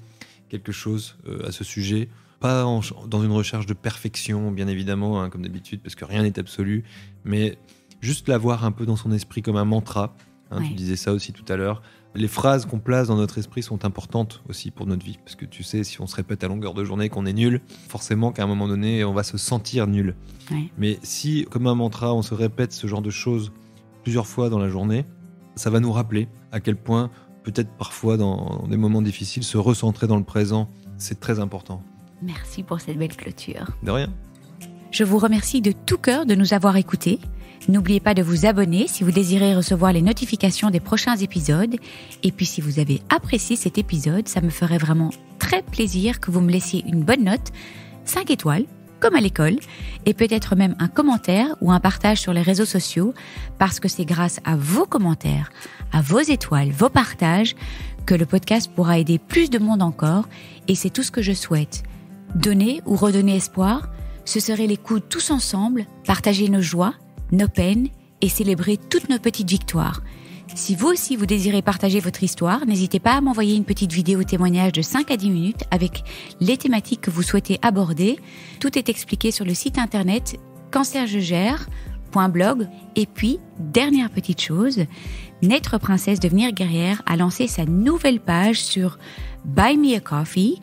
quelque chose à ce sujet pas dans une recherche de perfection, bien évidemment, hein, comme d'habitude, parce que rien n'est absolu, mais juste l'avoir un peu dans son esprit comme un mantra. Hein, tu disais ça aussi tout à l'heure. Les phrases qu'on place dans notre esprit sont importantes aussi pour notre vie, parce que tu sais, si on se répète à longueur de journée qu'on est nul, forcément qu'à un moment donné, on va se sentir nul. Mais si, comme un mantra, on se répète ce genre de choses plusieurs fois dans la journée, ça va nous rappeler à quel point, peut-être parfois dans des moments difficiles, se recentrer dans le présent, c'est très important. Merci pour cette belle clôture. De rien. Je vous remercie de tout cœur de nous avoir écoutés. N'oubliez pas de vous abonner si vous désirez recevoir les notifications des prochains épisodes. Et puis si vous avez apprécié cet épisode, ça me ferait vraiment très plaisir que vous me laissiez une bonne note, 5 étoiles, comme à l'école, et peut-être même un commentaire ou un partage sur les réseaux sociaux, parce que c'est grâce à vos commentaires, à vos étoiles, vos partages, que le podcast pourra aider plus de monde encore, et c'est tout ce que je souhaite. Donner ou redonner espoir, ce serait les coups tous ensemble, partager nos joies, nos peines et célébrer toutes nos petites victoires. Si vous aussi vous désirez partager votre histoire, n'hésitez pas à m'envoyer une petite vidéo témoignage de 5 à 10 minutes avec les thématiques que vous souhaitez aborder. Tout est expliqué sur le site internet cancergegère.blog. Et puis, dernière petite chose, Naître Princesse Devenir Guerrière a lancé sa nouvelle page sur Buy Me a Coffee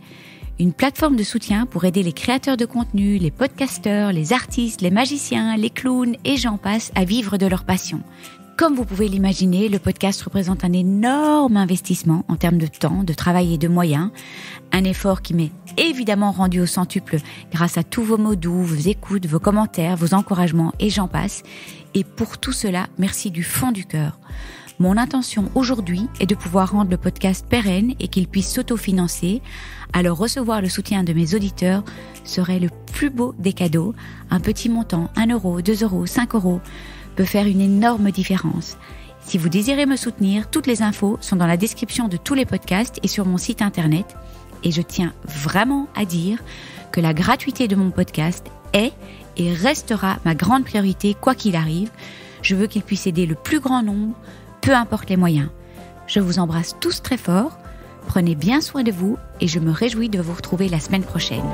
une plateforme de soutien pour aider les créateurs de contenu, les podcasteurs, les artistes, les magiciens, les clowns et j'en passe à vivre de leur passion. Comme vous pouvez l'imaginer, le podcast représente un énorme investissement en termes de temps, de travail et de moyens. Un effort qui m'est évidemment rendu au centuple grâce à tous vos mots doux, vos écoutes, vos commentaires, vos encouragements et j'en passe. Et pour tout cela, merci du fond du cœur. Mon intention aujourd'hui est de pouvoir rendre le podcast pérenne et qu'il puisse s'autofinancer. Alors recevoir le soutien de mes auditeurs serait le plus beau des cadeaux. Un petit montant, 1 euro, 2 euros, 5 euros, peut faire une énorme différence. Si vous désirez me soutenir, toutes les infos sont dans la description de tous les podcasts et sur mon site internet. Et je tiens vraiment à dire que la gratuité de mon podcast est et restera ma grande priorité quoi qu'il arrive. Je veux qu'il puisse aider le plus grand nombre peu importe les moyens. Je vous embrasse tous très fort, prenez bien soin de vous et je me réjouis de vous retrouver la semaine prochaine.